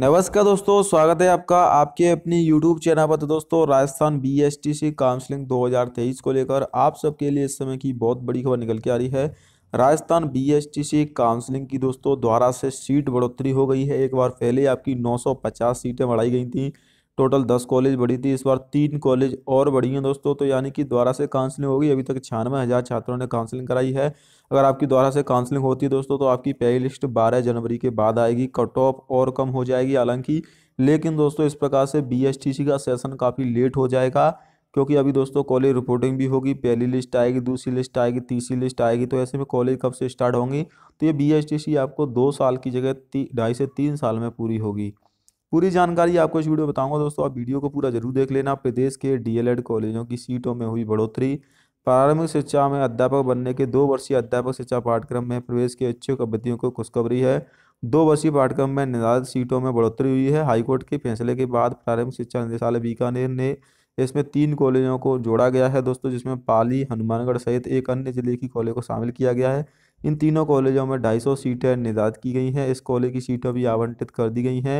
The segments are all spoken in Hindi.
नमस्कार दोस्तों स्वागत है आपका आपके अपनी YouTube चैनल पर तो दोस्तों Rajasthan B S T C हजार तेईस को लेकर आप सबके लिए इस समय की बहुत बड़ी खबर निकल के आ रही है Rajasthan B S T C counselling की दोस्तों द्वारा से सीट बढ़ोतरी हो गई है एक बार पहले आपकी 950 सीटें बढ़ाई गई थी टोटल दस कॉलेज बढ़ी थी इस बार तीन कॉलेज और बढ़ी हैं दोस्तों तो यानी कि द्वारा से काउंसलिंग होगी अभी तक छियानवे हज़ार छात्रों ने काउंसलिंग कराई है अगर आपकी द्वारा से काउंसलिंग होती है दोस्तों तो आपकी पहली लिस्ट बारह जनवरी के बाद आएगी कट ऑफ और कम हो जाएगी हालांकि लेकिन दोस्तों इस प्रकार से बी का सेशन काफ़ी लेट हो जाएगा क्योंकि अभी दोस्तों कॉलेज रिपोर्टिंग भी होगी पहली लिस्ट आएगी दूसरी लिस्ट आएगी तीसरी लिस्ट आएगी तो ऐसे में कॉलेज कब से स्टार्ट होंगी तो ये बी आपको दो साल की जगह ढाई से तीन साल में पूरी होगी पूरी जानकारी आपको इस वीडियो में बताऊंगा दोस्तों आप वीडियो को पूरा जरूर देख लेना प्रदेश के डीएलएड कॉलेजों की सीटों में हुई बढ़ोतरी प्रारंभिक शिक्षा में अध्यापक बनने के दो वर्षीय अध्यापक शिक्षा पाठ्यक्रम में प्रवेश के इच्छुक अभ्यर्थियों को खुशखबरी है दो वर्षीय पाठ्यक्रम में निर्धारित सीटों में बढ़ोतरी हुई है हाईकोर्ट के फैसले के बाद प्रारंभिक शिक्षा निदेशालय बीकानेर ने इसमें तीन कॉलेजों को जोड़ा गया है दोस्तों जिसमें पाली हनुमानगढ़ सहित एक अन्य जिले की कॉलेज को शामिल किया गया है इन तीनों कॉलेजों में 250 सीटें निर्धारित की गई हैं इस कॉलेज की सीटें भी आवंटित कर दी गई हैं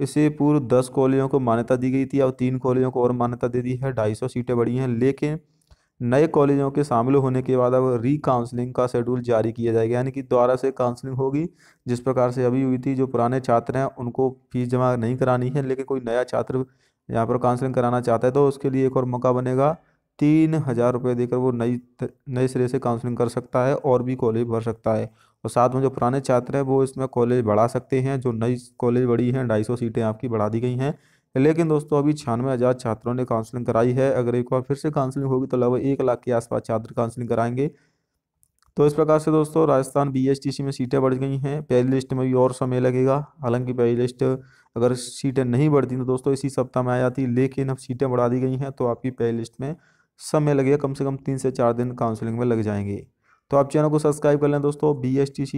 इससे पूर्व दस कॉलेजों को मान्यता दी गई थी और तीन कॉलेजों को और मान्यता दे दी है ढाई सौ सीटें बढ़ी हैं लेकिन नए कॉलेजों के शामिल होने के बाद अब री काउंसलिंग का शेड्यूल जारी किया जाएगा यानी कि दोबारा से काउंसलिंग होगी जिस प्रकार से अभी हुई थी जो पुराने छात्र हैं उनको फीस जमा नहीं करानी है लेकिन कोई नया छात्र यहाँ पर काउंसलिंग कराना चाहता है तो उसके लिए एक और मौका बनेगा तीन हज़ार रुपये देकर वो नई नए सिरे से काउंसलिंग कर सकता है और भी कॉलेज भर सकता है और साथ में जो पुराने छात्र हैं वो इसमें कॉलेज बढ़ा सकते हैं जो नई कॉलेज बढ़ी हैं ढाई सौ सीटें आपकी बढ़ा दी गई हैं लेकिन दोस्तों अभी छियानवे हज़ार छात्रों ने काउंसलिंग कराई है अगर एक बार फिर से काउंसलिंग होगी तो लगभग एक लाख के आसपास छात्र काउंसलिंग कराएंगे तो इस प्रकार से दोस्तों राजस्थान बीएसटीसी में सीटें बढ़ गई हैं पहली लिस्ट में भी और समय लगेगा हालांकि पहली लिस्ट अगर सीटें नहीं बढ़ती तो दोस्तों इसी सप्ताह में आ जाती लेकिन अब सीटें बढ़ा दी गई हैं तो आपकी पहली लिस्ट में समय लगेगा कम से कम तीन से चार दिन काउंसलिंग में लग जाएंगे तो आप चैनल को सब्सक्राइब कर लें दोस्तों बी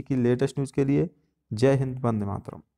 की लेटेस्ट न्यूज़ के लिए जय हिंद वंदे मातरम